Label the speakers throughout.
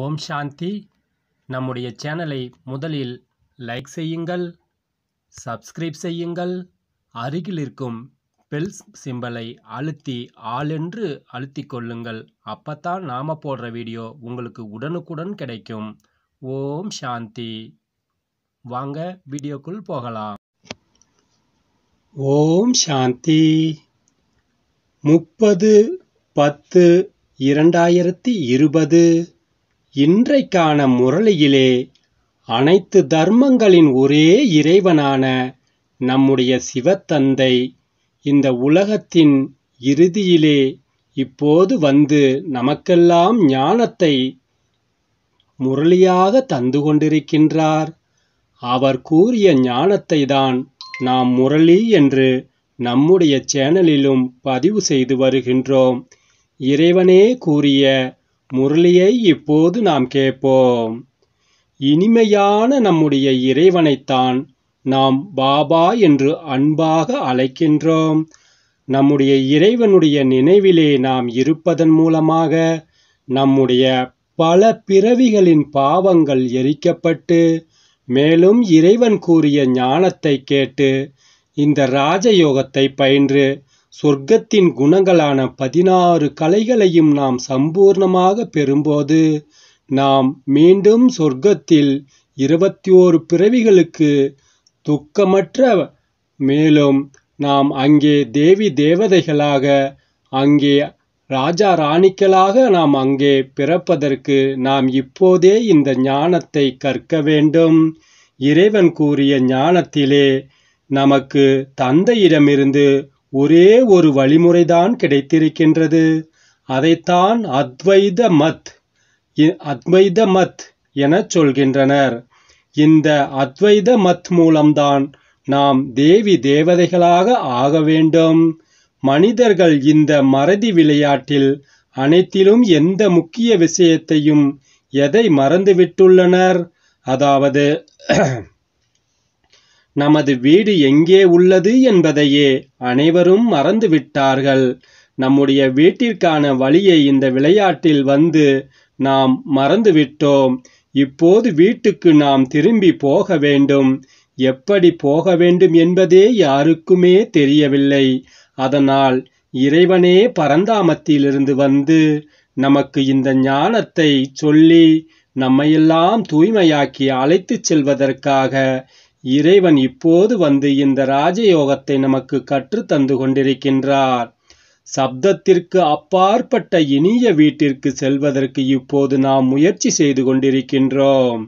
Speaker 1: ஓம் சாந்தி நம்முடைய சேனலை முதலில் லைக் செய்யுங்கள் சப்ஸ்கிரைப் செய்யுங்கள் அருகில் இருக்கும் பெல்ஸ் சிம்பலை அழுத்தி ஆள் என்று அழுத்தி கொள்ளுங்கள் அப்பத்தான் நாம் போடுற வீடியோ உங்களுக்கு உடனுக்குடன் கிடைக்கும் ஓம் சாந்தி வாங்க வீடியோக்குள் போகலாம் ஓம் சாந்தி முப்பது பத்து இரண்டாயிரத்தி இருபது இன்றைக்கான முரளியிலே அனைத்து தர்மங்களின் ஒரே இறைவனான நம்முடைய சிவத்தந்தை இந்த உலகத்தின் இறுதியிலே இப்போது வந்து நமக்கெல்லாம் ஞானத்தை முரளியாக தந்து கொண்டிருக்கின்றார் அவர் கூறிய ஞானத்தை தான் நாம் முரளி என்று நம்முடைய சேனலிலும் பதிவு செய்து வருகின்றோம் இறைவனே கூறிய முரளியை இப்போது நாம் கேட்போம் இனிமையான நம்முடைய இறைவனைத்தான் நாம் பாபா என்று அன்பாக அழைக்கின்றோம் நம்முடைய இறைவனுடைய நினைவிலே நாம் இருப்பதன் மூலமாக நம்முடைய பல பிறவிகளின் பாவங்கள் எரிக்கப்பட்டு மேலும் இறைவன் கூறிய ஞானத்தை கேட்டு இந்த ராஜயோகத்தை பயின்று சொர்க்கத்தின் குணங்களான பதினாறு கலைகளையும் நாம் சம்பூர்ணமாக பெறும்போது நாம் மீண்டும் சொர்க்கத்தில் இருபத்தி ஓரு பிறவிகளுக்கு துக்கமற்ற மேலும் நாம் அங்கே தேவி தேவதைகளாக அங்கே ராஜா ராணிக்களாக நாம் அங்கே பிறப்பதற்கு நாம் இப்போதே இந்த ஞானத்தை கற்க வேண்டும் இறைவன் கூறிய ஞானத்திலே நமக்கு தந்தையிடமிருந்து ஒரே ஒரு வழிமுறைதான் கிடைத்திருக்கின்றது அதைத்தான் அத்வைத மத் அத்வைத மத் என சொல்கின்றனர் இந்த அத்வைத மத் மூலம்தான் நாம் தேவி தேவதைகளாக ஆக வேண்டும் மனிதர்கள் இந்த மறதி விளையாட்டில் அனைத்திலும் எந்த முக்கிய விஷயத்தையும் எதை மறந்துவிட்டுள்ளனர் அதாவது நமது வீடு எங்கே உள்ளது என்பதையே அனைவரும் மறந்துவிட்டார்கள் நம்முடைய வீட்டிற்கான வழியை இந்த விளையாட்டில் வந்து நாம் மறந்துவிட்டோம் இப்போது வீட்டுக்கு நாம் திரும்பி போக வேண்டும் எப்படி போக வேண்டும் என்பதே யாருக்குமே தெரியவில்லை அதனால் இறைவனே பரந்தாமத்திலிருந்து வந்து நமக்கு இந்த ஞானத்தை சொல்லி நம்மையெல்லாம் தூய்மையாக்கி அழைத்துச் செல்வதற்காக இறைவன் இப்போது வந்து இந்த ராஜயோகத்தை நமக்கு கற்று தந்து கொண்டிருக்கின்றார் சப்தத்திற்கு அப்பாற்பட்ட இனிய வீட்டிற்கு செல்வதற்கு இப்போது நாம் முயற்சி செய்து கொண்டிருக்கின்றோம்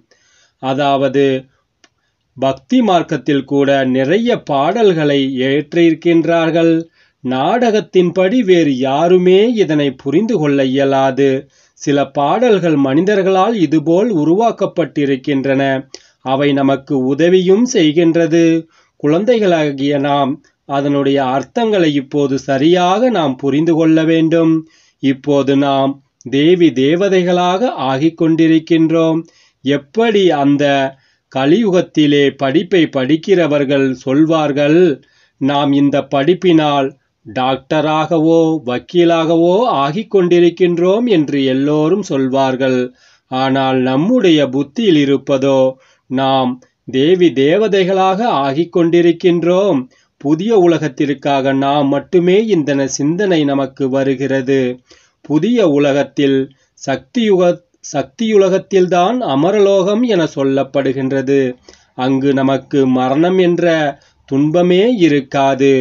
Speaker 1: அதாவது பக்தி மார்க்கத்தில் கூட நிறைய பாடல்களை ஏற்றிருக்கின்றார்கள் நாடகத்தின்படி வேறு யாருமே இதனை புரிந்து கொள்ள இயலாது சில பாடல்கள் மனிதர்களால் இதுபோல் உருவாக்கப்பட்டிருக்கின்றன அவை நமக்கு உதவியும் செய்கின்றது குழந்தைகளாகிய நாம் அதனுடைய அர்த்தங்களை இப்போது சரியாக நாம் புரிந்து கொள்ள வேண்டும் இப்போது நாம் தேவி தேவதைகளாக கொண்டிருக்கின்றோம் எப்படி அந்த கலியுகத்திலே படிப்பை படிக்கிறவர்கள் சொல்வார்கள் நாம் இந்த படிப்பினால் டாக்டராகவோ வக்கீலாகவோ ஆகிக்கொண்டிருக்கின்றோம் என்று எல்லோரும் சொல்வார்கள் ஆனால் நம்முடைய புத்தியில் இருப்பதோ நாம் தேவி தேவதைகளாக ஆகிக் கொண்டிருக்கின்றோம் புதிய உலகத்திற்காக நாம் மட்டுமே இந்த சிந்தனை நமக்கு வருகிறது புதிய உலகத்தில் சக்தியுக சக்தியுலகத்தில்தான் அமரலோகம் என சொல்லப்படுகின்றது அங்கு நமக்கு மரணம் என்ற துன்பமே இருக்காது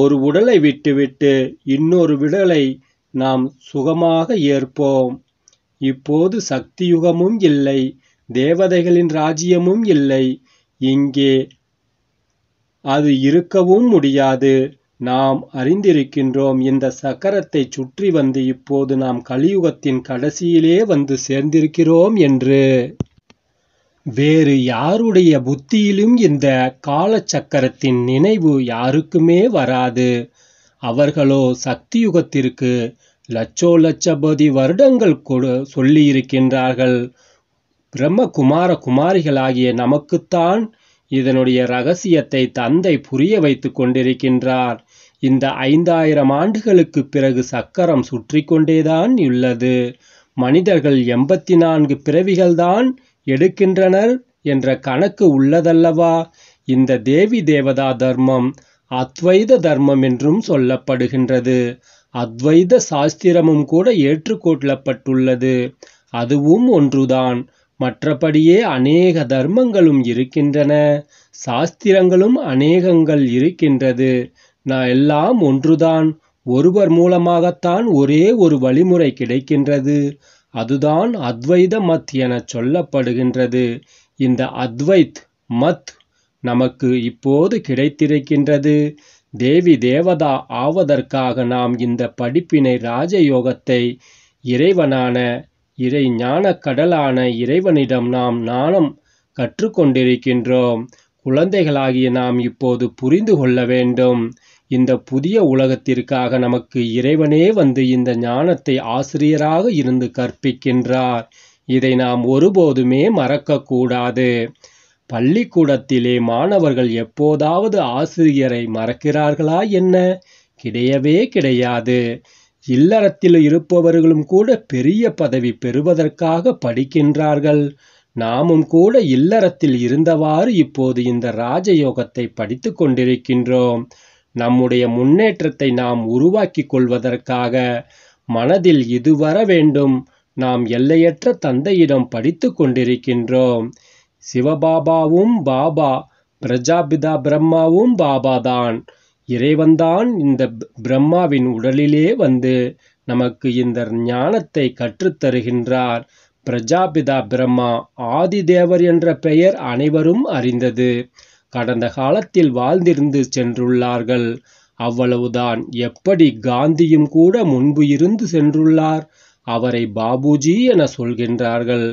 Speaker 1: ஒரு உடலை விட்டுவிட்டு இன்னொரு விடலை நாம் சுகமாக ஏற்போம் இப்போது சக்தியுகமும் இல்லை தேவதைகளின் ராஜ்யமும் இல்லை இங்கே அது இருக்கவும் முடியாது நாம் அறிந்திருக்கின்றோம் இந்த சக்கரத்தை சுற்றி வந்து இப்போது நாம் கலியுகத்தின் கடைசியிலே வந்து சேர்ந்திருக்கிறோம் என்று வேறு யாருடைய புத்தியிலும் இந்த காலச்சக்கரத்தின் நினைவு யாருக்குமே வராது அவர்களோ சக்தியுகத்திற்கு லட்சோ லட்சபதி வருடங்கள் கொடு சொல்லியிருக்கின்றார்கள் பிரம்ம குமார குமாரிகளாகிய நமக்குத்தான் இதனுடைய ரகசியத்தை தந்தை புரிய வைத்து கொண்டிருக்கின்றார் இந்த ஐந்தாயிரம் ஆண்டுகளுக்கு பிறகு சக்கரம் சுற்றி கொண்டேதான் உள்ளது மனிதர்கள் எண்பத்தி நான்கு பிறவிகள்தான் எடுக்கின்றனர் என்ற கணக்கு உள்ளதல்லவா இந்த தேவி தேவதா தர்மம் அத்வைத தர்மம் என்றும் சொல்லப்படுகின்றது அத்வைத சாஸ்திரமும் கூட ஏற்றுக்கொள்ளப்பட்டுள்ளது அதுவும் ஒன்றுதான் மற்றபடியே அநேக தர்மங்களும் இருக்கின்றன சாஸ்திரங்களும் அநேகங்கள் இருக்கின்றது நான் எல்லாம் ஒன்றுதான் ஒருவர் மூலமாகத்தான் ஒரே ஒரு வழிமுறை கிடைக்கின்றது அதுதான் அத்வைத மத் என சொல்லப்படுகின்றது இந்த அத்வைத் மத் நமக்கு இப்போது கிடைத்திருக்கின்றது தேவி தேவதா ஆவதற்காக நாம் இந்த படிப்பினை ராஜயோகத்தை இறைவனான இறை ஞான கடலான இறைவனிடம் நாம் நாணம் கற்றுக்கொண்டிருக்கின்றோம் குழந்தைகளாகிய நாம் இப்போது புரிந்து கொள்ள வேண்டும் இந்த புதிய உலகத்திற்காக நமக்கு இறைவனே வந்து இந்த ஞானத்தை ஆசிரியராக இருந்து கற்பிக்கின்றார் இதை நாம் ஒருபோதுமே மறக்கக்கூடாது பள்ளிக்கூடத்திலே மாணவர்கள் எப்போதாவது ஆசிரியரை மறக்கிறார்களா என்ன கிடையவே கிடையாது இல்லறத்தில் இருப்பவர்களும் கூட பெரிய பதவி பெறுவதற்காக படிக்கின்றார்கள் நாமும் கூட இல்லறத்தில் இருந்தவாறு இப்போது இந்த ராஜயோகத்தை படித்து கொண்டிருக்கின்றோம் நம்முடைய முன்னேற்றத்தை நாம் உருவாக்கி கொள்வதற்காக மனதில் இது வர வேண்டும் நாம் எல்லையற்ற தந்தையிடம் படித்து கொண்டிருக்கின்றோம் சிவபாபாவும் பாபா பிரஜாபிதா பிரம்மாவும் பாபாதான் இறைவன்தான் இந்த பிரம்மாவின் உடலிலே வந்து நமக்கு இந்த ஞானத்தை கற்றுத்தருகின்றார் பிரஜாபிதா பிரம்மா ஆதிதேவர் என்ற பெயர் அனைவரும் அறிந்தது கடந்த காலத்தில் வாழ்ந்திருந்து சென்றுள்ளார்கள் அவ்வளவுதான் எப்படி காந்தியும் கூட முன்பு இருந்து சென்றுள்ளார் அவரை பாபுஜி என சொல்கின்றார்கள்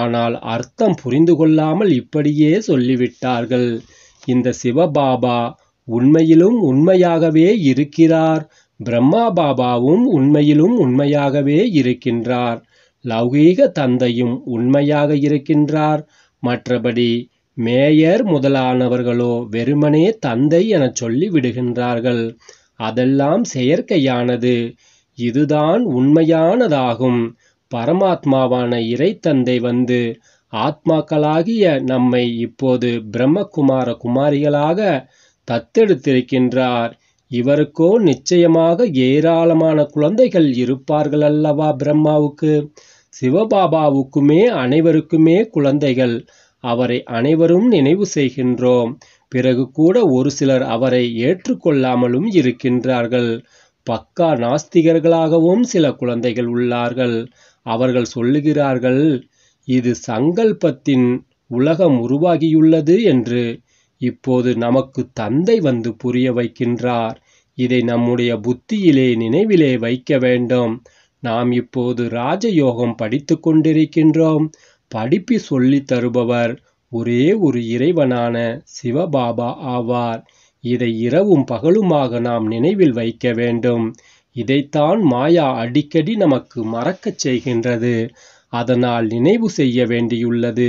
Speaker 1: ஆனால் அர்த்தம் புரிந்து கொள்ளாமல் இப்படியே சொல்லிவிட்டார்கள் இந்த சிவபாபா உண்மையிலும் உண்மையாகவே இருக்கிறார் பிரம்மா பாபாவும் உண்மையிலும் உண்மையாகவே இருக்கின்றார் லௌகீக தந்தையும் உண்மையாக இருக்கின்றார் மற்றபடி மேயர் முதலானவர்களோ வெறுமனே தந்தை எனச் சொல்லி விடுகின்றார்கள் அதெல்லாம் செயற்கையானது இதுதான் உண்மையானதாகும் பரமாத்மாவான இறைத்தந்தை வந்து ஆத்மாக்களாகிய நம்மை இப்போது பிரம்மகுமார குமாரிகளாக தத்தெடுத்திருக்கின்றார் இவருக்கோ நிச்சயமாக ஏராளமான குழந்தைகள் இருப்பார்கள் அல்லவா பிரம்மாவுக்கு சிவபாபாவுக்குமே அனைவருக்குமே குழந்தைகள் அவரை அனைவரும் நினைவு செய்கின்றோம் பிறகு கூட ஒரு சிலர் அவரை ஏற்றுக்கொள்ளாமலும் இருக்கின்றார்கள் பக்கா நாஸ்திகர்களாகவும் சில குழந்தைகள் உள்ளார்கள் அவர்கள் சொல்லுகிறார்கள் இது சங்கல்பத்தின் உலகம் உருவாகியுள்ளது என்று இப்போது நமக்கு தந்தை வந்து புரிய வைக்கின்றார் இதை நம்முடைய புத்தியிலே நினைவிலே வைக்க வேண்டும் நாம் இப்போது ராஜயோகம் படித்து கொண்டிருக்கின்றோம் படிப்பி சொல்லி தருபவர் ஒரே ஒரு இறைவனான சிவபாபா ஆவார் இதை இரவும் பகலுமாக நாம் நினைவில் வைக்க வேண்டும் இதைத்தான் மாயா அடிக்கடி நமக்கு மறக்கச் செய்கின்றது அதனால் நினைவு செய்ய வேண்டியுள்ளது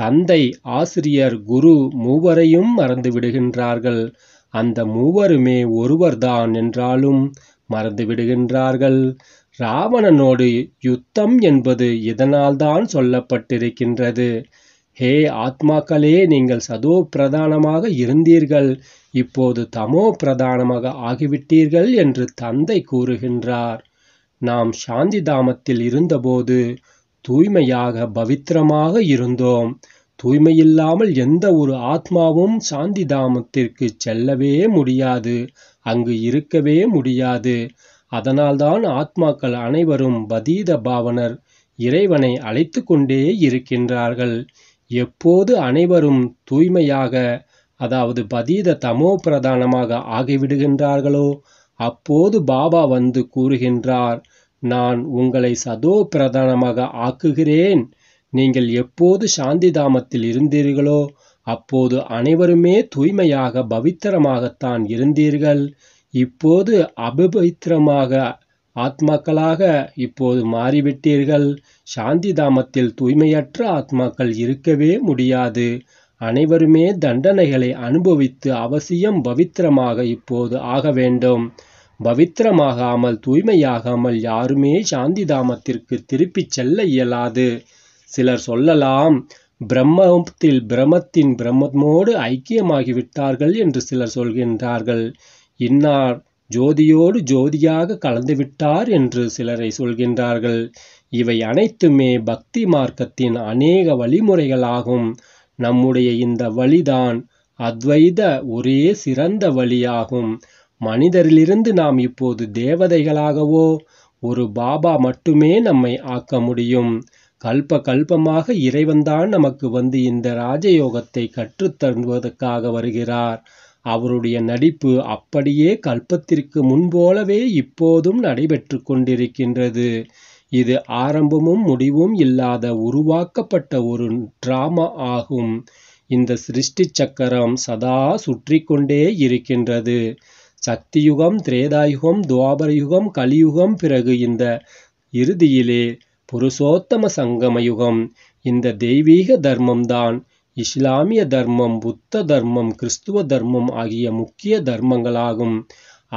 Speaker 1: தந்தை ஆசிரியர் குரு மூவரையும் மறந்து விடுகின்றார்கள் அந்த மூவருமே ஒருவர்தான் என்றாலும் மறந்து விடுகின்றார்கள் ராவணனோடு யுத்தம் என்பது இதனால்தான் சொல்லப்பட்டிருக்கின்றது ஹே ஆத்மாக்களே நீங்கள் சதோ பிரதானமாக இருந்தீர்கள் இப்போது தமோ பிரதானமாக ஆகிவிட்டீர்கள் என்று தந்தை கூறுகின்றார் நாம் சாந்தி தாமத்தில் இருந்தபோது தூய்மையாக பவித்திரமாக இருந்தோம் தூய்மையில்லாமல் எந்த ஒரு ஆத்மாவும் சாந்தி தாமத்திற்கு செல்லவே முடியாது அங்கு இருக்கவே முடியாது அதனால்தான் ஆத்மாக்கள் அனைவரும் பதீத பாவனர் இறைவனை அழைத்து கொண்டே இருக்கின்றார்கள் எப்போது அனைவரும் தூய்மையாக அதாவது பதீத தமோ பிரதானமாக ஆகிவிடுகின்றார்களோ அப்போது பாபா வந்து கூறுகின்றார் நான் உங்களை சதோ பிரதானமாக ஆக்குகிறேன் நீங்கள் எப்போது சாந்தி தாமத்தில் இருந்தீர்களோ அப்போது அனைவருமே தூய்மையாக பவித்திரமாகத்தான் இருந்தீர்கள் இப்போது அபபவித்திரமாக ஆத்மாக்களாக இப்போது மாறிவிட்டீர்கள் சாந்தி தாமத்தில் தூய்மையற்ற ஆத்மாக்கள் இருக்கவே முடியாது அனைவருமே தண்டனைகளை அனுபவித்து அவசியம் பவித்திரமாக இப்போது ஆக வேண்டும் பவித்திரமாகாமல் தூய்மையாகாமல் யாருமே சாந்தி தாமத்திற்கு திருப்பிச் செல்ல இயலாது சிலர் சொல்லலாம் பிரம்மத்தில் பிரம்மத்தின் பிரம்மமோடு ஐக்கியமாகிவிட்டார்கள் என்று சிலர் சொல்கின்றார்கள் இன்னார் ஜோதியோடு ஜோதியாக கலந்துவிட்டார் என்று சிலரை சொல்கின்றார்கள் இவை அனைத்துமே பக்தி மார்க்கத்தின் அநேக வழிமுறைகளாகும் நம்முடைய இந்த வழிதான் அத்வைத ஒரே சிறந்த வழியாகும் மனிதரிலிருந்து நாம் இப்போது தேவதைகளாகவோ ஒரு பாபா மட்டுமே நம்மை ஆக்க முடியும் கல்ப கல்பமாக இறைவன்தான் நமக்கு வந்து இந்த ராஜயோகத்தை கற்றுத்தருவதற்காக வருகிறார் அவருடைய நடிப்பு அப்படியே கல்பத்திற்கு முன்போலவே இப்போதும் நடைபெற்று கொண்டிருக்கின்றது இது ஆரம்பமும் முடிவும் இல்லாத உருவாக்கப்பட்ட ஒரு டிராமா ஆகும் இந்த சிருஷ்டி சக்கரம் சதா சுற்றி கொண்டே இருக்கின்றது சக்தியுகம் திரேதாயுகம் துவாபரயுகம் கலியுகம் பிறகு இந்த இறுதியிலே புருஷோத்தம சங்கம யுகம் இந்த தெய்வீக தர்மம்தான் இஸ்லாமிய தர்மம் புத்த தர்மம் கிறிஸ்துவ தர்மம் ஆகிய முக்கிய தர்மங்களாகும்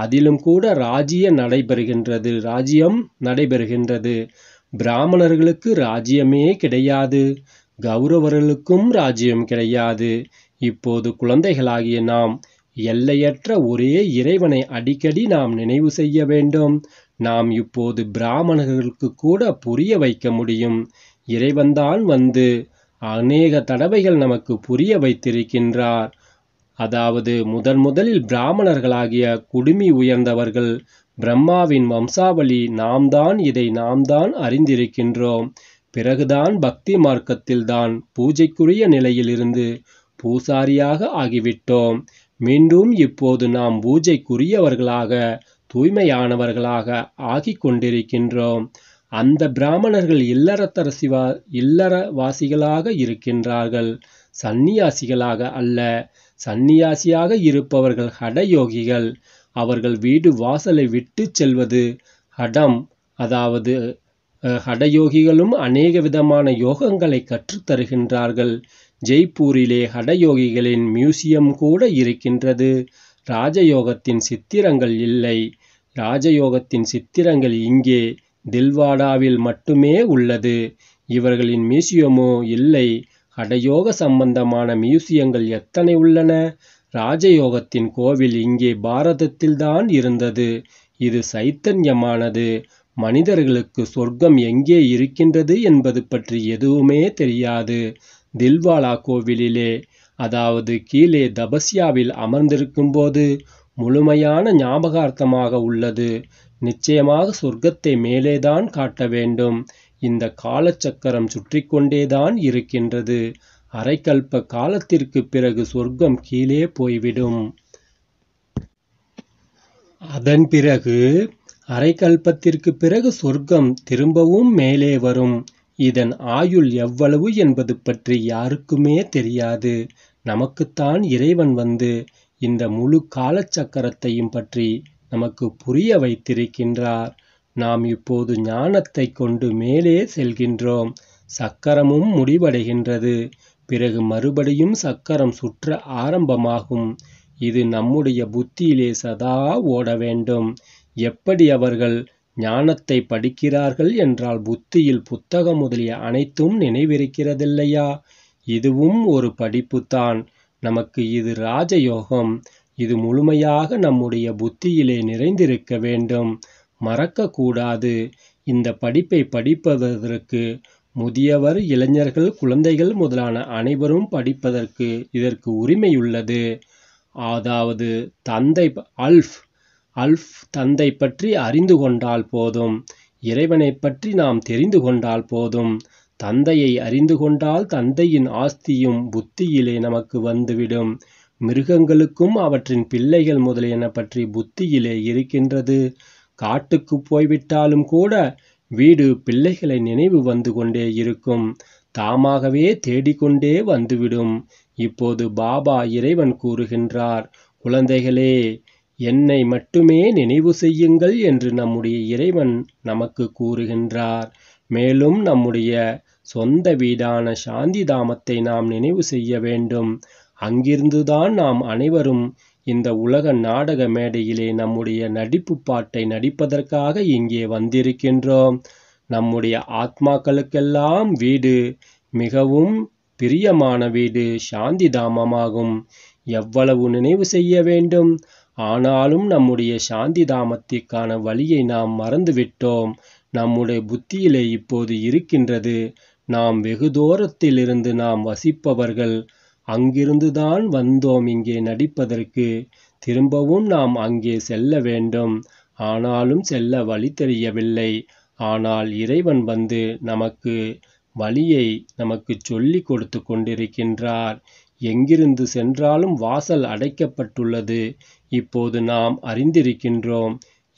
Speaker 1: அதிலும் கூட ராஜ்ய நடைபெறுகின்றது ராஜ்யம் நடைபெறுகின்றது பிராமணர்களுக்கு ராஜ்யமே கிடையாது கௌரவர்களுக்கும் ராஜ்யம் கிடையாது இப்போது குழந்தைகளாகிய நாம் எல்லையற்ற ஒரே இறைவனை அடிக்கடி நாம் நினைவு செய்ய வேண்டும் நாம் இப்போது பிராமணர்களுக்கு கூட புரிய வைக்க முடியும் இறைவன்தான் வந்து அநேக தடவைகள் நமக்கு புரிய வைத்திருக்கின்றார் அதாவது முதன் முதலில் பிராமணர்களாகிய குடுமி உயர்ந்தவர்கள் பிரம்மாவின் வம்சாவளி நாம் தான் இதை நாம் தான் அறிந்திருக்கின்றோம் பிறகுதான் பக்தி மார்க்கத்தில்தான் பூஜைக்குரிய நிலையிலிருந்து பூசாரியாக ஆகிவிட்டோம் மீண்டும் இப்போது நாம் பூஜைக்குரியவர்களாக தூய்மையானவர்களாக ஆகிக் கொண்டிருக்கின்றோம் அந்த பிராமணர்கள் இல்லறத்தர சிவா இல்லறவாசிகளாக இருக்கின்றார்கள் சந்நியாசிகளாக அல்ல சந்நியாசியாக இருப்பவர்கள் ஹடயோகிகள் அவர்கள் வீடு வாசலை விட்டு செல்வது ஹடம் அதாவது ஹடயோகிகளும் அநேக விதமான யோகங்களை கற்றுத்தருகின்றார்கள் ஜெய்ப்பூரிலே ஹடயோகிகளின் மியூசியம் கூட இருக்கின்றது ராஜயோகத்தின் சித்திரங்கள் இல்லை ராஜயோகத்தின் சித்திரங்கள் இங்கே தில்வாடாவில் மட்டுமே உள்ளது இவர்களின் மியூசியமோ இல்லை ஹடயோக சம்பந்தமான மியூசியங்கள் எத்தனை உள்ளன ராஜயோகத்தின் கோவில் இங்கே பாரதத்தில்தான் இருந்தது இது சைத்தன்யமானது மனிதர்களுக்கு சொர்க்கம் எங்கே இருக்கின்றது என்பது பற்றி எதுவுமே தெரியாது தில்வாலா கோவிலிலே அதாவது கீழே தபஸ்யாவில் அமர்ந்திருக்கும்போது முழுமையான ஞாபகார்த்தமாக உள்ளது நிச்சயமாக சொர்க்கத்தை மேலேதான் காட்ட வேண்டும் இந்த காலச்சக்கரம் சுற்றி கொண்டேதான் இருக்கின்றது அரைக்கல்ப காலத்திற்கு பிறகு சொர்க்கம் கீழே போய்விடும் அதன் பிறகு அரைக்கல்பத்திற்கு பிறகு சொர்க்கம் திரும்பவும் மேலே வரும் இதன் ஆயுள் எவ்வளவு என்பது பற்றி யாருக்குமே தெரியாது நமக்குத்தான் இறைவன் வந்து இந்த முழு காலச்சக்கரத்தையும் பற்றி நமக்கு புரிய வைத்திருக்கின்றார் நாம் இப்போது ஞானத்தை கொண்டு மேலே செல்கின்றோம் சக்கரமும் முடிவடைகின்றது பிறகு மறுபடியும் சக்கரம் சுற்ற ஆரம்பமாகும் இது நம்முடைய புத்தியிலே சதா ஓட வேண்டும் எப்படி அவர்கள் ஞானத்தை படிக்கிறார்கள் என்றால் புத்தியில் புத்தகம் முதலிய அனைத்தும் நினைவிருக்கிறதில்லையா இதுவும் ஒரு படிப்புத்தான் நமக்கு இது ராஜயோகம் இது முழுமையாக நம்முடைய புத்தியிலே நிறைந்திருக்க வேண்டும் மறக்கக்கூடாது இந்த படிப்பை படிப்பதற்கு முதியவர் இளைஞர்கள் குழந்தைகள் முதலான அனைவரும் படிப்பதற்கு இதற்கு உரிமையுள்ளது அதாவது தந்தை அல்ஃப் அல்ஃப் தந்தை பற்றி அறிந்து கொண்டால் போதும் இறைவனை பற்றி நாம் தெரிந்து கொண்டால் போதும் தந்தையை அறிந்து கொண்டால் தந்தையின் ஆஸ்தியும் புத்தியிலே நமக்கு வந்துவிடும் மிருகங்களுக்கும் அவற்றின் பிள்ளைகள் முதலியன பற்றி புத்தியிலே இருக்கின்றது காட்டுக்கு போய்விட்டாலும் கூட வீடு பிள்ளைகளை நினைவு வந்து கொண்டே இருக்கும் தாமாகவே தேடிக்கொண்டே வந்துவிடும் இப்போது பாபா இறைவன் கூறுகின்றார் குழந்தைகளே என்னை மட்டுமே நினைவு செய்யுங்கள் என்று நம்முடைய இறைவன் நமக்கு கூறுகின்றார் மேலும் நம்முடைய சொந்த வீடான சாந்தி தாமத்தை நாம் நினைவு செய்ய வேண்டும் அங்கிருந்துதான் நாம் அனைவரும் இந்த உலக நாடக மேடையிலே நம்முடைய நடிப்பு பாட்டை நடிப்பதற்காக இங்கே வந்திருக்கின்றோம் நம்முடைய ஆத்மாக்களுக்கெல்லாம் வீடு மிகவும் பிரியமான வீடு சாந்தி தாமமாகும் எவ்வளவு நினைவு செய்ய வேண்டும் ஆனாலும் நம்முடைய சாந்தி தாமத்திற்கான வழியை நாம் மறந்துவிட்டோம் நம்முடைய புத்தியிலே இப்போது இருக்கின்றது நாம் வெகு தூரத்திலிருந்து நாம் வசிப்பவர்கள் அங்கிருந்துதான் வந்தோம் இங்கே நடிப்பதற்கு திரும்பவும் நாம் அங்கே செல்ல வேண்டும் ஆனாலும் செல்ல வழி தெரியவில்லை ஆனால் இறைவன் வந்து நமக்கு வழியை நமக்கு சொல்லி கொடுத்து கொண்டிருக்கின்றார் எங்கிருந்து சென்றாலும் வாசல் அடைக்கப்பட்டுள்ளது இப்போது நாம் அறிந்திருக்கின்றோம்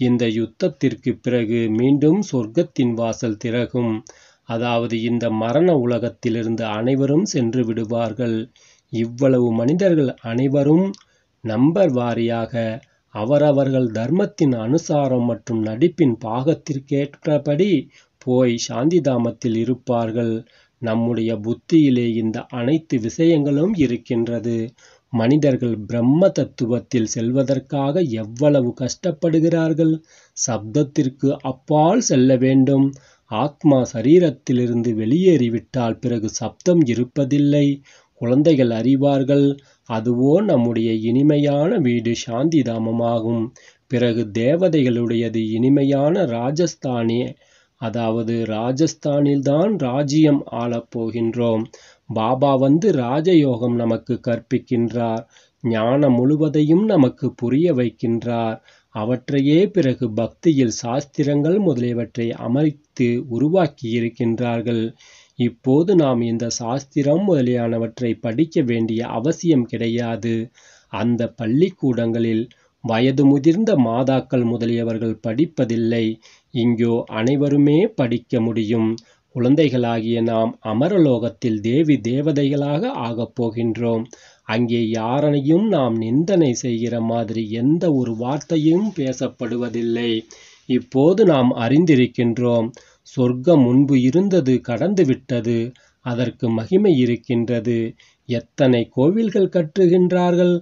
Speaker 1: இந்த யுத்தத்திற்கு பிறகு மீண்டும் சொர்க்கத்தின் வாசல் திறகும் அதாவது இந்த மரண உலகத்திலிருந்து அனைவரும் சென்று விடுவார்கள் இவ்வளவு மனிதர்கள் அனைவரும் நம்பர் வாரியாக அவரவர்கள் தர்மத்தின் அனுசாரம் மற்றும் நடிப்பின் பாகத்திற்கேற்றபடி போய் சாந்திதாமத்தில் இருப்பார்கள் நம்முடைய புத்தியிலே இந்த அனைத்து விஷயங்களும் இருக்கின்றது மனிதர்கள் பிரம்ம தத்துவத்தில் செல்வதற்காக எவ்வளவு கஷ்டப்படுகிறார்கள் சப்தத்திற்கு அப்பால் செல்ல வேண்டும் ஆத்மா சரீரத்திலிருந்து வெளியேறிவிட்டால் பிறகு சப்தம் இருப்பதில்லை குழந்தைகள் அறிவார்கள் அதுவோ நம்முடைய இனிமையான வீடு சாந்திதாமமாகும் பிறகு தேவதைகளுடையது இனிமையான ராஜஸ்தானி அதாவது ராஜஸ்தானில்தான் ராஜ்யம் ஆளப்போகின்றோம் பாபா வந்து ராஜயோகம் நமக்கு கற்பிக்கின்றார் ஞானம் முழுவதையும் நமக்கு புரிய வைக்கின்றார் அவற்றையே பிறகு பக்தியில் சாஸ்திரங்கள் முதலியவற்றை அமைத்து உருவாக்கி இருக்கின்றார்கள் இப்போது நாம் இந்த சாஸ்திரம் முதலியானவற்றை படிக்க வேண்டிய அவசியம் கிடையாது அந்த பள்ளிக்கூடங்களில் வயது முதிர்ந்த மாதாக்கள் முதலியவர்கள் படிப்பதில்லை இங்கோ அனைவருமே படிக்க முடியும் குழந்தைகளாகிய நாம் அமரலோகத்தில் தேவி தேவதைகளாக ஆகப் போகின்றோம் அங்கே யாரனையும் நாம் நிந்தனை செய்கிற மாதிரி எந்த ஒரு வார்த்தையும் பேசப்படுவதில்லை இப்போது நாம் அறிந்திருக்கின்றோம் சொர்க்கம் முன்பு இருந்தது கடந்துவிட்டது அதற்கு மகிமை இருக்கின்றது எத்தனை கோவில்கள் கட்டுகின்றார்கள்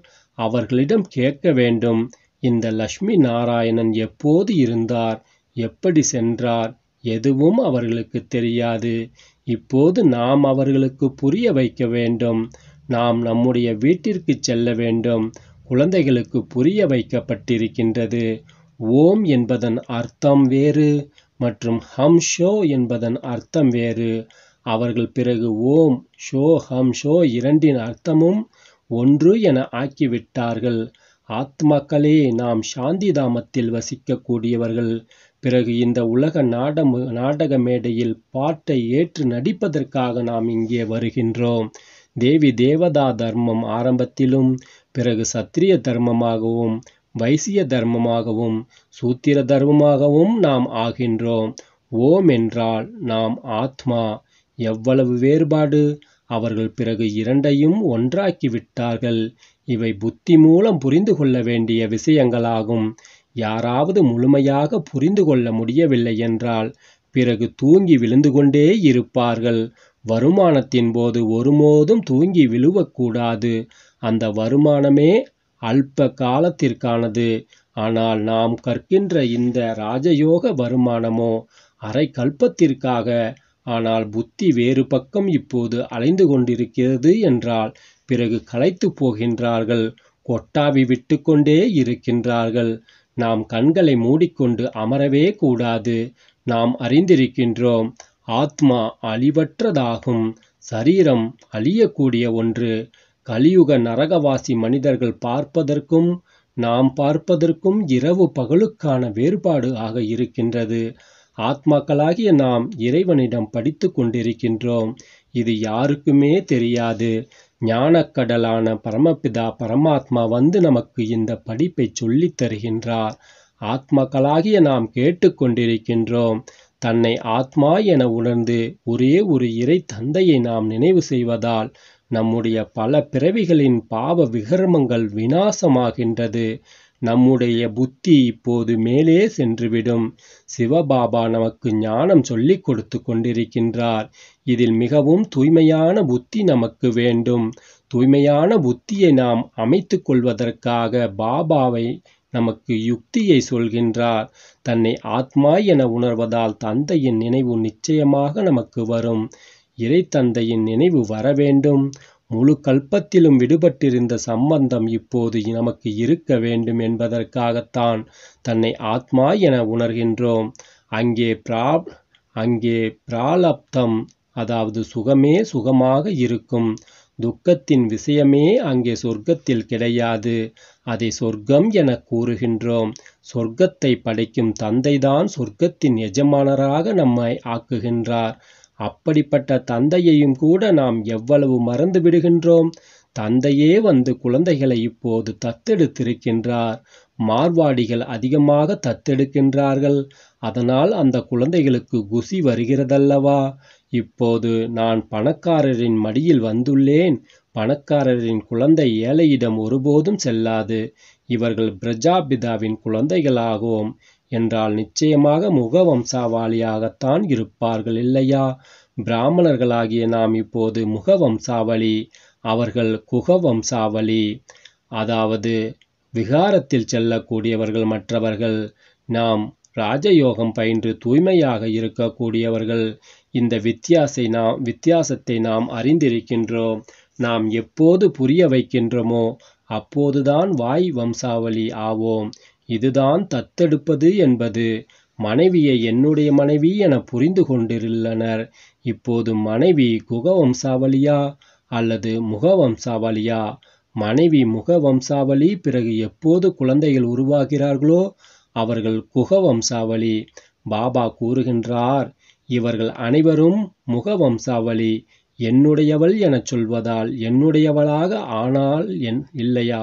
Speaker 1: அவர்களிடம் கேட்க வேண்டும் இந்த லட்சுமி நாராயணன் எப்போது இருந்தார் எப்படி சென்றார் எதுவும் அவர்களுக்கு தெரியாது இப்போது நாம் அவர்களுக்கு புரிய வைக்க வேண்டும் நாம் நம்முடைய வீட்டிற்கு செல்ல வேண்டும் குழந்தைகளுக்கு புரிய வைக்கப்பட்டிருக்கின்றது ஓம் என்பதன் அர்த்தம் வேறு மற்றும் ஹம் ஷோ என்பதன் அர்த்தம் வேறு அவர்கள் பிறகு ஓம் ஷோ ஹம் ஷோ இரண்டின் அர்த்தமும் ஒன்று என ஆக்கிவிட்டார்கள் ஆத்மாக்களே நாம் சாந்தி தாமத்தில் வசிக்கக்கூடியவர்கள் பிறகு இந்த உலக நாட நாடக மேடையில் பாட்டை ஏற்று நடிப்பதற்காக நாம் இங்கே வருகின்றோம் தேவி தேவதா தர்மம் ஆரம்பத்திலும் பிறகு சத்திரிய தர்மமாகவும் வைசிய தர்மமாகவும் சூத்திர தர்மமாகவும் நாம் ஆகின்றோம் ஓம் என்றால் நாம் ஆத்மா எவ்வளவு வேறுபாடு அவர்கள் பிறகு இரண்டையும் ஒன்றாக்கி விட்டார்கள் இவை புத்தி மூலம் புரிந்து கொள்ள வேண்டிய விஷயங்களாகும் யாராவது முழுமையாக புரிந்து கொள்ள முடியவில்லை என்றால் பிறகு தூங்கி விழுந்து கொண்டே இருப்பார்கள் வருமானத்தின் போது ஒருபோதும் தூங்கி விழுவக்கூடாது அந்த வருமானமே அல்ப காலத்திற்கானது ஆனால் நாம் கற்கின்ற இந்த ராஜயோக வருமானமோ அரை கல்பத்திற்காக ஆனால் புத்தி வேறு பக்கம் இப்போது அலைந்து கொண்டிருக்கிறது என்றால் பிறகு களைத்து போகின்றார்கள் கொட்டாவி விட்டு கொண்டே இருக்கின்றார்கள் நாம் கண்களை மூடிக்கொண்டு அமரவே கூடாது நாம் அறிந்திருக்கின்றோம் ஆத்மா அழிவற்றதாகும் சரீரம் அழியக்கூடிய ஒன்று கலியுக நரகவாசி மனிதர்கள் பார்ப்பதற்கும் நாம் பார்ப்பதற்கும் இரவு பகலுக்கான வேறுபாடு ஆக இருக்கின்றது ஆத்மாக்களாகிய நாம் இறைவனிடம் படித்து கொண்டிருக்கின்றோம் இது யாருக்குமே தெரியாது ஞானக்கடலான பரமபிதா பரமாத்மா வந்து நமக்கு இந்த படிப்பை சொல்லித் தருகின்றார் ஆத்மாக்களாகிய நாம் கேட்டுக்கொண்டிருக்கின்றோம் தன்னை ஆத்மா என உணர்ந்து ஒரே ஒரு இறை தந்தையை நாம் நினைவு செய்வதால் நம்முடைய பல பிறவிகளின் பாவ விகர்மங்கள் வினாசமாகின்றது நம்முடைய புத்தி இப்போது மேலே சென்றுவிடும் சிவபாபா நமக்கு ஞானம் சொல்லிக் கொடுத்து கொண்டிருக்கின்றார் இதில் மிகவும் தூய்மையான புத்தி நமக்கு வேண்டும் தூய்மையான புத்தியை நாம் அமைத்து கொள்வதற்காக பாபாவை நமக்கு யுக்தியை சொல்கின்றார் தன்னை ஆத்மா என உணர்வதால் தந்தையின் நினைவு நிச்சயமாக நமக்கு வரும் இறை தந்தையின் நினைவு வர வேண்டும் முழு கல்பத்திலும் விடுபட்டிருந்த சம்பந்தம் இப்போது நமக்கு இருக்க வேண்டும் என்பதற்காகத்தான் தன்னை ஆத்மா என உணர்கின்றோம் அங்கே பிரா அங்கே பிராலப்தம் அதாவது சுகமே சுகமாக இருக்கும் துக்கத்தின் விஷயமே அங்கே சொர்க்கத்தில் கிடையாது அதை சொர்க்கம் என கூறுகின்றோம் சொர்க்கத்தை படைக்கும் தந்தைதான் சொர்க்கத்தின் எஜமானராக நம்மை ஆக்குகின்றார் அப்படிப்பட்ட தந்தையையும் கூட நாம் எவ்வளவு மறந்து விடுகின்றோம் தந்தையே வந்து குழந்தைகளை இப்போது தத்தெடுத்திருக்கின்றார் மார்வாடிகள் அதிகமாக தத்தெடுக்கின்றார்கள் அதனால் அந்த குழந்தைகளுக்கு குசி வருகிறதல்லவா இப்போது நான் பணக்காரரின் மடியில் வந்துள்ளேன் பணக்காரரின் குழந்தை ஏழையிடம் ஒருபோதும் செல்லாது இவர்கள் பிரஜாபிதாவின் குழந்தைகளாகும் என்றால் நிச்சயமாக முகவம்சாவளியாகத்தான் இருப்பார்கள் இல்லையா பிராமணர்களாகிய நாம் இப்போது முகவம்சாவளி அவர்கள் குகவம்சாவளி அதாவது விகாரத்தில் செல்லக்கூடியவர்கள் மற்றவர்கள் நாம் ராஜயோகம் பயின்று தூய்மையாக இருக்கக்கூடியவர்கள் இந்த வித்தியாசை நாம் வித்தியாசத்தை நாம் அறிந்திருக்கின்றோம் நாம் எப்போது புரிய வைக்கின்றோமோ அப்போதுதான் வாய் வம்சாவளி ஆவோம் இதுதான் தத்தெடுப்பது என்பது மனைவியை என்னுடைய மனைவி என புரிந்து கொண்டிருந்தனர் இப்போது மனைவி குகவம்சாவளியா அல்லது முகவம்சாவளியா மனைவி முகவம்சாவளி பிறகு எப்போது குழந்தைகள் உருவாகிறார்களோ அவர்கள் குகவம்சாவளி பாபா கூறுகின்றார் இவர்கள் அனைவரும் முகவம்சாவளி என்னுடையவள் எனச் சொல்வதால் என்னுடையவளாக ஆனால் என் இல்லையா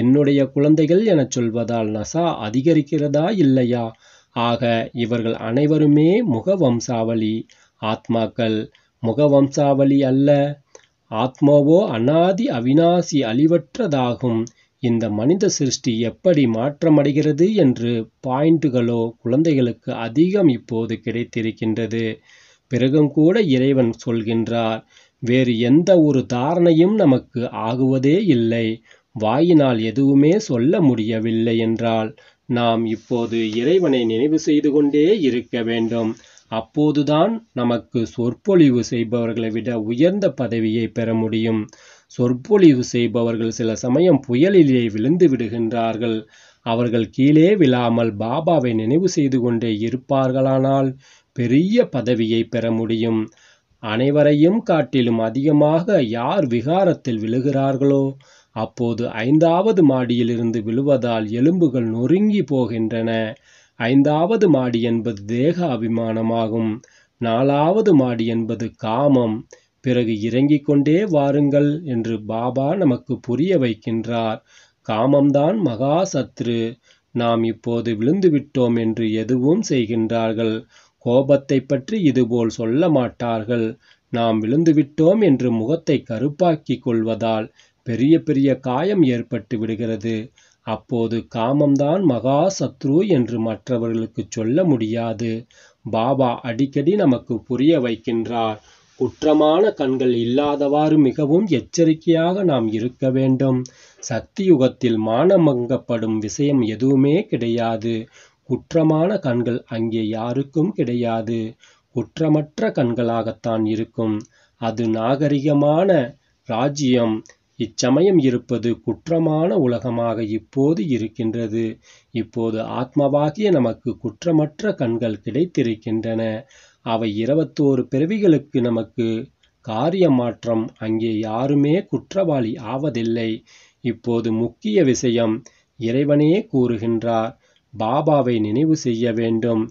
Speaker 1: என்னுடைய குழந்தைகள் எனச் சொல்வதால் நசா அதிகரிக்கிறதா இல்லையா ஆக இவர்கள் அனைவருமே முகவம்சாவளி ஆத்மாக்கள் முகவம்சாவளி அல்ல ஆத்மாவோ அனாதி அவிநாசி அழிவற்றதாகும் இந்த மனித சிருஷ்டி எப்படி மாற்றமடைகிறது என்று பாயிண்ட்டுகளோ குழந்தைகளுக்கு அதிகம் இப்போது கிடைத்திருக்கின்றது பிறகும் கூட இறைவன் சொல்கின்றார் வேறு எந்த ஒரு தாரணையும் நமக்கு ஆகுவதே இல்லை வாயினால் எதுவுமே சொல்ல முடியவில்லை என்றால் நாம் இப்போது இறைவனை நினைவு செய்து கொண்டே இருக்க வேண்டும் அப்போதுதான் நமக்கு சொற்பொழிவு செய்பவர்களை விட உயர்ந்த பதவியை பெற முடியும் சொற்பொழிவு செய்பவர்கள் சில சமயம் புயலிலே விழுந்து விடுகின்றார்கள் அவர்கள் கீழே விழாமல் பாபாவை நினைவு செய்து கொண்டே இருப்பார்களானால் பெரிய பதவியை பெற முடியும் அனைவரையும் காட்டிலும் அதிகமாக யார் விகாரத்தில் விழுகிறார்களோ அப்போது ஐந்தாவது மாடியிலிருந்து விழுவதால் எலும்புகள் நொறுங்கி போகின்றன ஐந்தாவது மாடி என்பது தேக அபிமானமாகும் நாலாவது மாடி என்பது காமம் பிறகு இறங்கிக் கொண்டே வாருங்கள் என்று பாபா நமக்கு புரிய வைக்கின்றார் காமம்தான் மகா சத்ரு நாம் இப்போது விழுந்துவிட்டோம் என்று எதுவும் செய்கின்றார்கள் கோபத்தை பற்றி இதுபோல் சொல்ல மாட்டார்கள் நாம் விழுந்துவிட்டோம் என்று முகத்தை கருப்பாக்கி கொள்வதால் பெரிய பெரிய காயம் ஏற்பட்டு விடுகிறது அப்போது காமம்தான் மகா சத்ரு என்று மற்றவர்களுக்கு சொல்ல முடியாது பாபா அடிக்கடி நமக்கு புரிய வைக்கின்றார் குற்றமான கண்கள் இல்லாதவாறு மிகவும் எச்சரிக்கையாக நாம் இருக்க வேண்டும் சக்தி யுகத்தில் மானமங்கப்படும் விஷயம் எதுவுமே கிடையாது குற்றமான கண்கள் அங்கே யாருக்கும் கிடையாது குற்றமற்ற கண்களாகத்தான் இருக்கும் அது நாகரிகமான ராஜ்யம் இச்சமயம் இருப்பது குற்றமான உலகமாக இப்போது இருக்கின்றது இப்போது ஆத்மவாகிய நமக்கு குற்றமற்ற கண்கள் கிடைத்திருக்கின்றன அவை இருபத்தோரு பிறவிகளுக்கு நமக்கு காரிய மாற்றம் அங்கே யாருமே குற்றவாளி ஆவதில்லை இப்போது முக்கிய விஷயம் இறைவனே கூறுகின்றார் பாபாவை நினைவு செய்ய வேண்டும்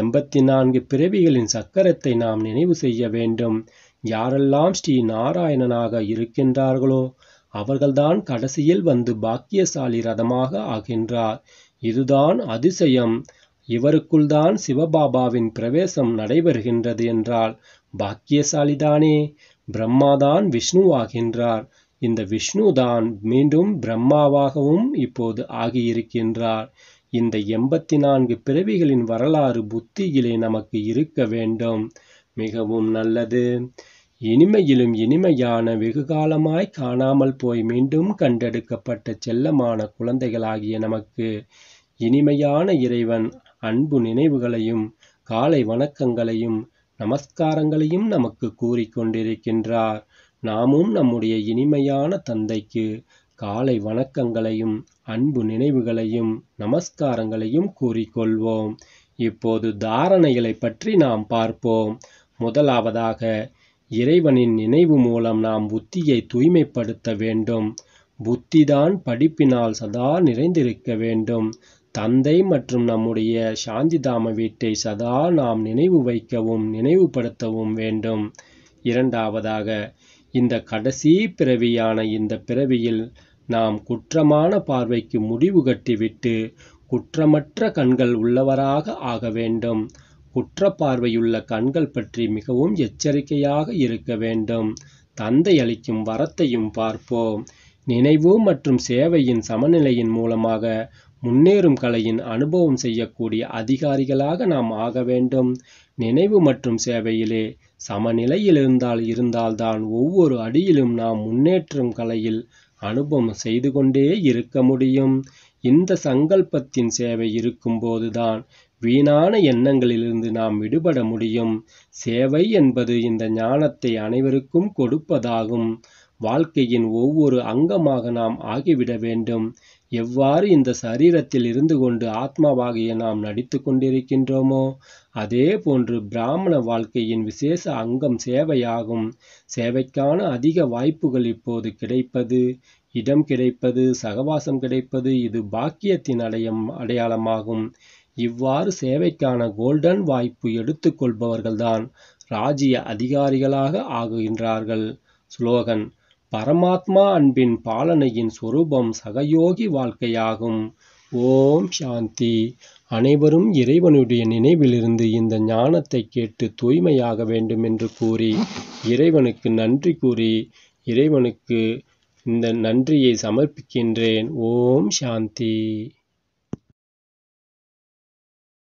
Speaker 1: எண்பத்தி நான்கு பிறவிகளின் சக்கரத்தை நாம் நினைவு செய்ய வேண்டும் யாரெல்லாம் ஸ்ரீ நாராயணனாக இருக்கின்றார்களோ அவர்கள்தான் கடைசியில் வந்து பாக்கியசாலி ரதமாக ஆகின்றார் இதுதான் அதிசயம் இவருக்குள்தான் சிவபாபாவின் பிரவேசம் நடைபெறுகின்றது என்றால் பாக்கியசாலிதானே பிரம்மாதான் விஷ்ணுவாகின்றார் இந்த விஷ்ணு தான் மீண்டும் பிரம்மாவாகவும் இப்போது ஆகியிருக்கின்றார் இந்த எண்பத்தி நான்கு பிறவிகளின் வரலாறு புத்தியிலே நமக்கு இருக்க வேண்டும் மிகவும் நல்லது இனிமையிலும் இனிமையான வெகுகாலமாய் காணாமல் போய் மீண்டும் கண்டெடுக்கப்பட்ட செல்லமான குழந்தைகளாகிய நமக்கு இனிமையான இறைவன் அன்பு நினைவுகளையும் காலை வணக்கங்களையும் நமஸ்காரங்களையும் நமக்கு கூறிக்கொண்டிருக்கின்றார் நாமும் நம்முடைய இனிமையான தந்தைக்கு காலை வணக்கங்களையும் அன்பு நினைவுகளையும் நமஸ்காரங்களையும் கூறிக்கொள்வோம் இப்போது தாரணைகளை பற்றி நாம் பார்ப்போம் முதலாவதாக இறைவனின் நினைவு மூலம் நாம் புத்தியை தூய்மைப்படுத்த வேண்டும் புத்திதான் படிப்பினால் சதா நிறைந்திருக்க வேண்டும் தந்தை மற்றும் நம்முடைய சாந்திதாம வீட்டை சதா நாம் நினைவு வைக்கவும் நினைவுபடுத்தவும் வேண்டும் இரண்டாவதாக இந்த கடைசி பிறவியான இந்த பிறவியில் நாம் குற்றமான பார்வைக்கு முடிவு கட்டிவிட்டு குற்றமற்ற கண்கள் உள்ளவராக ஆக வேண்டும் குற்றப்பார்வையுள்ள கண்கள் பற்றி மிகவும் எச்சரிக்கையாக இருக்க வேண்டும் தந்தை அளிக்கும் வரத்தையும் பார்ப்போம் நினைவு மற்றும் சேவையின் சமநிலையின் மூலமாக முன்னேறும் கலையின் அனுபவம் செய்யக்கூடிய அதிகாரிகளாக நாம் ஆக வேண்டும் நினைவு மற்றும் சேவையிலே சமநிலையில் இருந்தால் இருந்தால்தான் ஒவ்வொரு அடியிலும் நாம் முன்னேற்றம் கலையில் அனுபவம் செய்து கொண்டே இருக்க முடியும் இந்த சங்கல்பத்தின் சேவை இருக்கும்போதுதான் வீணான எண்ணங்களிலிருந்து நாம் விடுபட முடியும் சேவை என்பது இந்த ஞானத்தை அனைவருக்கும் கொடுப்பதாகும் வாழ்க்கையின் ஒவ்வொரு அங்கமாக நாம் ஆகிவிட வேண்டும் எவ்வாறு இந்த சரீரத்தில் இருந்து கொண்டு ஆத்மாவாகிய நாம் நடித்து கொண்டிருக்கின்றோமோ அதே போன்று பிராமண வாழ்க்கையின் விசேஷ அங்கம் சேவையாகும் சேவைக்கான அதிக வாய்ப்புகள் இப்போது கிடைப்பது இடம் கிடைப்பது சகவாசம் கிடைப்பது இது பாக்கியத்தின் அடையம் அடையாளமாகும் இவ்வாறு சேவைக்கான கோல்டன் வாய்ப்பு எடுத்துக்கொள்பவர்கள்தான் ராஜ்ய அதிகாரிகளாக ஆகுகின்றார்கள் ஸ்லோகன் பரமாத்மா அன்பின் பாலனையின் சொரூபம் சகயோகி வாழ்க்கையாகும் ஓம் சாந்தி அனைவரும் இறைவனுடைய நினைவிலிருந்து இந்த ஞானத்தை கேட்டு தூய்மையாக வேண்டும் என்று கூறி இறைவனுக்கு நன்றி கூறி இறைவனுக்கு இந்த நன்றியை சமர்ப்பிக்கின்றேன் ஓம் சாந்தி